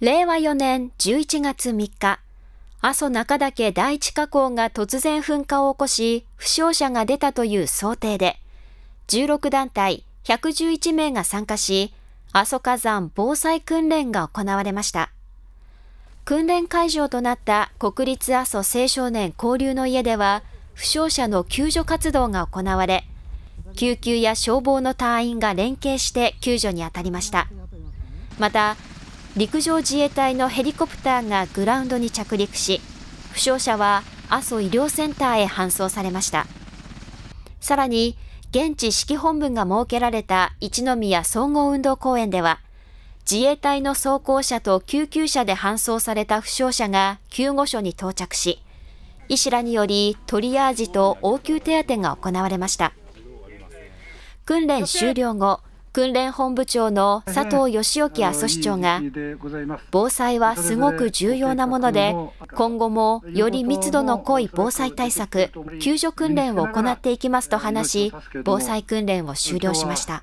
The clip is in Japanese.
令和4年11月3日、阿蘇中岳第一火口が突然噴火を起こし、負傷者が出たという想定で、16団体111名が参加し、阿蘇火山防災訓練が行われました。訓練会場となった国立阿蘇青少年交流の家では、負傷者の救助活動が行われ、救急や消防の隊員が連携して救助に当たりました。また、陸上自衛隊のヘリコプターがグラウンドに着陸し、負傷者は阿蘇医療センターへ搬送されました。さらに、現地指揮本部が設けられた一宮総合運動公園では、自衛隊の装甲車と救急車で搬送された負傷者が救護所に到着し、医師らによりトリアージと応急手当が行われました。訓練終了後、訓練本部長の佐藤義興阿蘇市長が、防災はすごく重要なもので、今後もより密度の濃い防災対策、救助訓練を行っていきますと話し、防災訓練を終了しました。